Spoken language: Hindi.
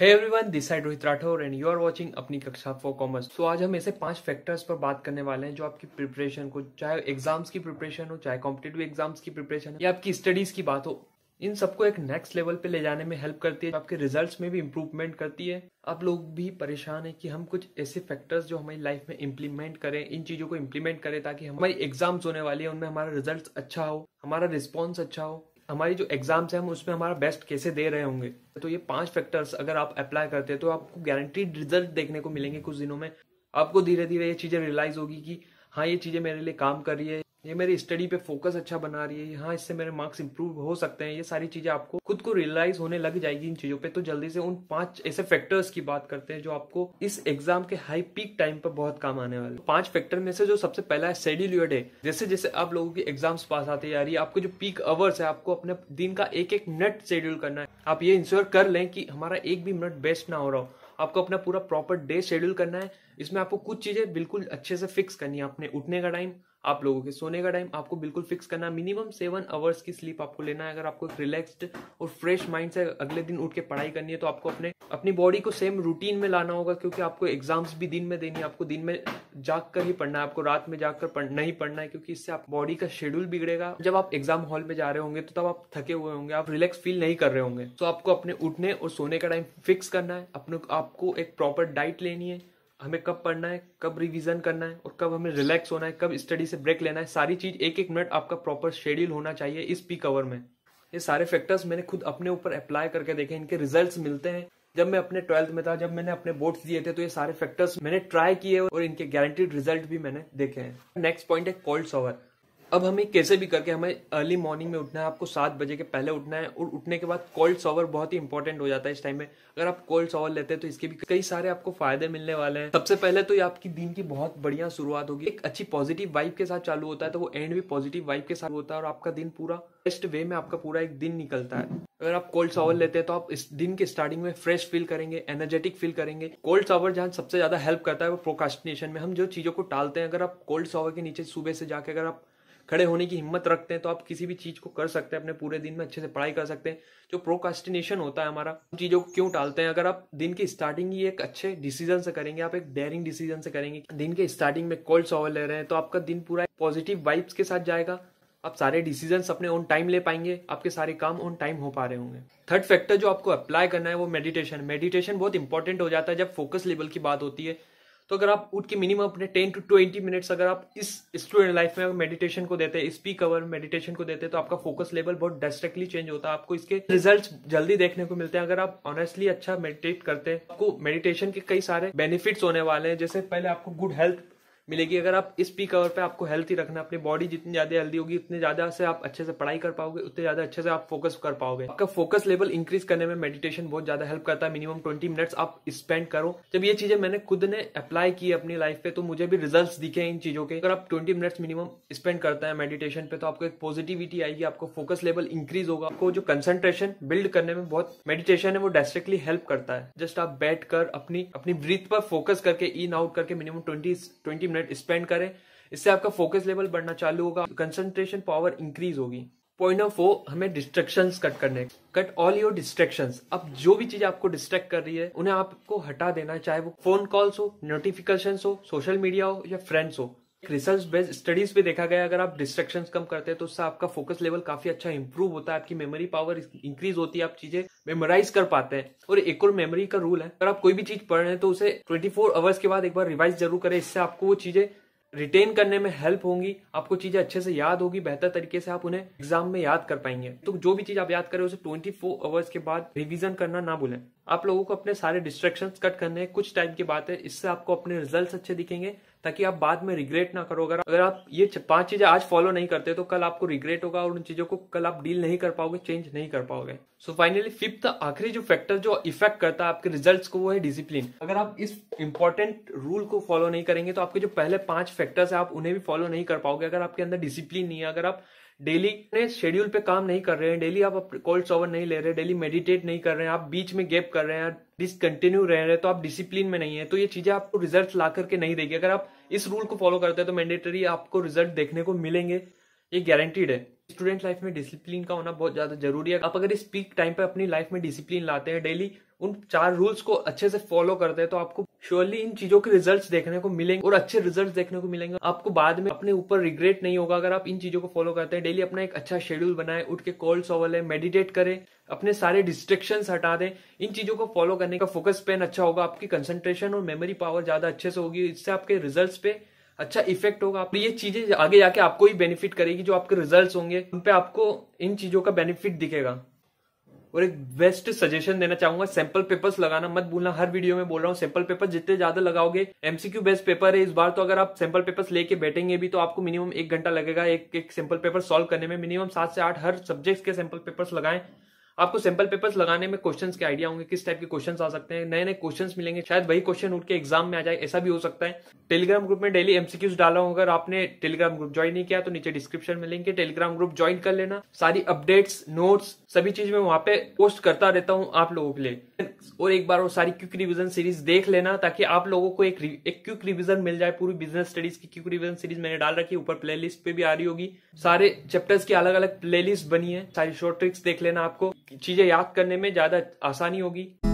है everyone this side Rohit Rathore and you are watching अपनी कक्षा फॉर कॉमर्स सो आज हम ऐसे पांच फैक्टर्स पर बात करने वाले हैं जो आपकी प्रिपरेशन को चाहे एग्जाम्स की प्रिपरेशन हो चाहे कॉम्पिटेटिव एग्जाम्स की प्रिपरेशन या आपकी स्टडीज की बात हो इन सबको एक नेक्स्ट लेवल पे ले जाने में हेल्प करती है आपके रिजल्ट्स में भी इम्प्रूवमेंट करती है आप लोग भी परेशान है कि हम कुछ ऐसे फैक्टर्स जो हमारी लाइफ में इम्प्लीमेंट करें इन चीज़ों को इम्प्लीमेंट करें ताकि हमारी एग्जाम्स होने वाली है उनमें हमारा रिजल्ट अच्छा हो हमारा रिस्पॉन्स अच्छा हो हमारी जो एग्जाम्स है हम उसमें हमारा बेस्ट कैसे दे रहे होंगे तो ये पांच फैक्टर्स अगर आप अप्लाई करते हैं तो आपको गारंटीड रिजल्ट देखने को मिलेंगे कुछ दिनों में आपको धीरे धीरे ये चीज़ें रियलाइज होगी कि हाँ ये चीज़ें मेरे लिए काम कर रही है ये मेरी स्टडी पे फोकस अच्छा बना रही है हाँ इससे मेरे मार्क्स इंप्रूव हो सकते हैं ये सारी चीजें आपको खुद को रियलाइज होने लग जाएगी इन चीजों पे तो जल्दी से उन पांच ऐसे फैक्टर्स की बात करते हैं जो आपको इस एग्जाम के हाई पीक टाइम पर बहुत काम आने वाले पांच फैक्टर में से जो सबसे पहला है शेड्यूल्ड है जैसे जैसे आप लोगों की एग्जाम्स पास आते जा रही है आपको जो पीक आवर्स है आपको अपने दिन का एक एक मिनट शेड्यूल करना है आप ये इंश्योर कर लें कि हमारा एक भी मिनट बेस्ट ना हो रहा हो आपको अपना पूरा प्रॉपर डे शेड्यूल करना है इसमें आपको कुछ चीजें बिल्कुल अच्छे से फिक्स करनी है अपने उठने का टाइम आप लोगों के सोने का टाइम आपको बिल्कुल फिक्स करना मिनिमम सेवन आवर्स की स्लीप आपको लेना है अगर आपको एक रिलैक्स्ड और फ्रेश माइंड से अगले दिन उठ के पढ़ाई करनी है तो आपको अपने अपनी बॉडी को सेम रूटीन में लाना होगा क्योंकि आपको एग्जाम्स भी दिन में देनी है आपको दिन में जाग कर ही पढ़ना है आपको रात में जाग कर पढ़, नहीं पढ़ना है क्योंकि इससे आप बॉडी का शेड्यूल बिगड़ेगा जब आप एग्जाम हॉल में जा रहे होंगे तो तब आप थके हुए होंगे आप रिलैक्स फील नहीं कर रहे होंगे तो आपको अपने उठने और सोने का टाइम फिक्स करना है अपने आपको एक प्रॉपर डाइट लेनी है हमें कब पढ़ना है कब रिवीजन करना है और कब हमें रिलैक्स होना है कब स्टडी से ब्रेक लेना है सारी चीज़ एक एक मिनट आपका प्रॉपर शेड्यूल होना चाहिए इस पीक कवर में ये सारे फैक्टर्स मैंने खुद अपने ऊपर अप्लाई करके देखे इनके रिजल्ट्स मिलते हैं जब मैं अपने ट्वेल्थ में था जब मैंने अपने बोर्ड्स दिए थे तो ये सारे फैक्टर्स मैंने ट्राई किए और इनके गारंटीड रिजल्ट भी मैंने देखे हैं नेक्स्ट पॉइंट है कोल्ड शॉवर अब हमें कैसे भी करके हमें अर्ली मॉर्निंग में उठना है आपको सात बजे के पहले उठना है और उठने के बाद कोल्ड शॉवर बहुत ही इंपॉर्टेंट हो जाता है इस टाइम में अगर आप कोल्ड शॉवर लेते हैं तो इसके भी कई सारे आपको फायदे मिलने वाले हैं सबसे पहले तो ये आपकी दिन की बहुत बढ़िया शुरुआत होगी एक अच्छी पॉजिटिव वाइब के साथ चालू होता है तो वो एंड भी पॉजिटिव वाइब के साथ होता है और आपका दिन पूरा बेस्ट वे में आपका पूरा एक दिन निकलता है अगर आप कोल्ड शॉवर लेते हैं तो आप इस दिन के स्टार्टिंग में फ्रेश फील करेंगे एनर्जेटिक फील करेंगे कोल्ड शॉवर जहाँ सबसे ज्यादा हेल्प करता है वो प्रोकास्टिनेशन में हम जो चीजों को टालते हैं अगर आप कोल्ड शॉवर के नीचे सुबह से जाके अगर आप खड़े होने की हिम्मत रखते हैं तो आप किसी भी चीज़ को कर सकते हैं अपने पूरे दिन में अच्छे से पढ़ाई कर सकते हैं जो प्रोकास्टिनेशन होता है हमारा उन चीज़ों को क्यों टालते हैं अगर आप दिन की स्टार्टिंग ही एक अच्छे डिसीजन से करेंगे आप एक डेयरिंग डिसीजन से करेंगे दिन के स्टार्टिंग में कोल्ड शॉवर ले रहे हैं तो आपका दिन पूरा पॉजिटिव वाइब्स के साथ जाएगा आप सारे डिसीजन अपने ऑन टाइम ले पाएंगे आपके सारे काम ऑन टाइम हो पा रहे होंगे थर्ड फैक्टर जो आपको अप्लाई करना है वो मेडिटेशन मेडिटेशन बहुत इंपॉर्टेंट हो जाता है जब फोकस लेवल की बात होती है तो अगर आप उठ के मिनिमम अपने टेन टू ट्वेंटी मिनट्स अगर आप इस स्टूडेंट लाइफ में मेडिटेशन को देते हैं स्पीक अवर मेडिटेशन को देते हैं तो आपका फोकस लेवल बहुत डायरेक्टली चेंज होता है आपको इसके रिजल्ट जल्दी देखने को मिलते हैं अगर आप ऑनेस्टली अच्छा मेडिटेट करते हैं आपको मेडिटेशन के कई सारे बेनिफिट्स होने वाले हैं जैसे पहले आपको गुड हेल्थ मिलेगी अगर आप इस पीक आवर पे आपको हेल्थी रखना अपनी बॉडी जितनी ज्यादा हेल्दी होगी उतने ज्यादा से आप अच्छे से पढ़ाई कर पाओगे उतने ज्यादा अच्छे से आप फोकस कर पाओगे आपका फोकस लेवल इंक्रीज करने में मेडिटेशन बहुत ज्यादा हेल्प करता है मिनिमम ट्वेंटी मिनट्स आप स्पेंड करो जब ये चीजें मैंने खुद ने अप्लाई की अपनी लाइफ पे तो मुझे भी रिजल्ट दिखे इन चीजों के अगर आप ट्वेंटी मिनट्स मिनिमम स्पेंड करते हैं मेडिटेशन पे तो आपको एक पॉजिटिविटी आएगी आपको फोकस लेवल इंक्रीज होगा आपको जो कंसेंट्रेशन बिल्ड करने में बहुत मेडिटेशन है वो डायरेक्टली हेल्प करता है जस्ट आप बैठ कर अपनी अपनी ब्रीथ पर फोकस करके इन आउट करके minimum twenty twenty minute spend करें इससे आपका फोकस लेवल बढ़ना चालू होगा कंसंट्रेशन पावर इंक्रीज होगी पॉइंट नंबर फोर हमें डिस्ट्रेक्शन कट करने कट ऑल योर डिस्ट्रेक्शन अब जो भी चीज आपको डिस्ट्रेक्ट कर रही है उन्हें आपको हटा देना चाहे वो फोन कॉल्स हो नोटिफिकेशन हो सोशल मीडिया हो या फ्रेंड्स हो रिसर्च बेस्ड स्टडीज पे देखा गया अगर आप डिस्ट्रेक्शन कम करते हैं तो उससे आपका फोकस लेवल काफी अच्छा इंप्रूव होता है आपकी मेमोरी पावर इंक्रीज होती है आप चीजें मेमोराइज कर पाते हैं और एक और मेमोरी का रूल है अगर आप कोई भी चीज पढ़ रहे हैं तो उसे ट्वेंटी फोर आवर्स के बाद एक बार रिवाइज जरूर करें इससे आपको वो चीजें रिटेन करने में हेल्प होंगी आपको चीजें अच्छे से याद होगी बेहतर तरीके से आप उन्हें एग्जाम में याद कर पाएंगे तो जो भी चीज आप याद करें उसे 24 फोर आवर्स के बाद रिवीजन करना ना भूलें आप लोगों को अपने सारे डिस्ट्रेक्शन कट करने हैं कुछ टाइम की बात है इससे आपको अपने रिजल्ट अच्छे दिखेंगे ताकि आप बाद में रिग्रेट ना करो अगर अगर आप ये पांच चीजें आज फॉलो नहीं करते तो कल आपको रिग्रेट होगा और उन चीजों को कल आप डील नहीं कर पाओगे चेंज नहीं कर पाओगे सो फाइनली फिफ्थ आखिरी जो फैक्टर जो इफेक्ट करता है आपके रिजल्ट को वो है डिसिप्लिन अगर आप इस इंपॉर्टेंट रूल को फॉलो नहीं करेंगे तो आपके जो पहले पांच फैक्टर्स है आप उन्हें भी फॉलो नहीं कर पाओगे अगर आपके अंदर डिसिप्लिन नहीं है अगर आप डेली शेड्यूल पे काम नहीं कर रहे हैं डेली आप कोल्ड शॉवर नहीं ले रहे डेली मेडिटेट नहीं कर रहे हैं आप बीच में गैप कर रहे हैं डिसकंटिन्यू रह रहे तो आप डिसिप्लिन में नहीं है तो ये चीजें आपको रिजल्ट ला करके नहीं देगी अगर आप इस रूल को फॉलो करते हैं तो मैंडेटरी आपको रिजल्ट देखने को मिलेंगे ये गारंटीड है स्टूडेंट लाइफ में डिसिप्लिन का होना बहुत ज़्यादा जरूरी है आप अगर इस पीक टाइम पर अपनी लाइफ में डिसिप्लिन लाते हैं डेली उन चार रूल्स को अच्छे से फॉलो करते हैं तो आपको श्योरली इन चीजों के रिजल्ट्स देखने को मिलेंगे और अच्छे रिजल्ट्स देखने को मिलेंगे आपको बाद में अपने ऊपर रिग्रेट नहीं होगा अगर आप इन चीजों को फॉलो करते हैं डेली अपना एक अच्छा शेड्यूल बनाए उठ के कोल्ड सोवल है मेडिटेट करें अपने सारे डिस्ट्रेक्शन हटा दें इन चीजों को फॉलो करने का फोकस पेन अच्छा होगा आपकी कंसेंट्रेशन और मेमोरी पावर ज्यादा अच्छे से होगी इससे आपके रिजल्ट पे अच्छा इफेक्ट होगा आप ये चीजें आगे जाके आपको ही बेनिफिट करेगी जो आपके रिजल्ट होंगे उन पे आपको इन चीजों का बेनिफिट दिखेगा और एक बेस्ट सजेशन देना चाहूंगा सैंपल पेपर्स लगाना मत भूलना हर वीडियो में बोल रहा हूँ सैंपल पेपर जितने ज्यादा लगाओगे एमसीक्यू बेस्ट पेपर है इस बार तो अगर आप सैंपल पेपर्स लेके बैठेंगे भी तो आपको मिनिमम एक घंटा लगेगा एक एक सैंपल पेपर सॉल्व करने में मिनिमम सात से आठ हर सब्जेक्ट के सैंपल पेपर्स लगाएं आपको सैम्पल पेपर्स लगाने में क्वेश्चन के आइडिया होंगे किस टाइप के क्वेश्चन आ सकते हैं नए नए क्वेश्चन मिलेंगे शायद वही क्वेश्चन उठ के एग्जाम में आ जाए ऐसा भी हो सकता है टेलीग्राम ग्रुप में डेली एमसीक्यूज डाला हूं अगर आपने टेलीग्राम ग्रुप ज्वाइन नहीं किया तो नीचे डिस्क्रिप्शन में लिंक है टेलीग्राम ग्रुप ज्वाइन कर लेना सारी अपडेट्स नोट्स सभी चीज मैं वहां पे पोस्ट करता रहता हूँ आप लोगों के लिए और एक बार वो सारी क्विक रिविजन सीरीज देख लेना ताकि आप लोगों को एक एक क्विक रिविजन मिल जाए पूरी बिजनेस स्टडीज की क्विक रिविजन सीरीज मैंने डाल रखी है ऊपर प्लेलिस्ट पे भी आ रही होगी सारे चैप्टर्स की अलग अलग प्लेलिस्ट बनी है सारी शॉर्ट ट्रिक्स देख लेना आपको चीजें याद करने में ज्यादा आसानी होगी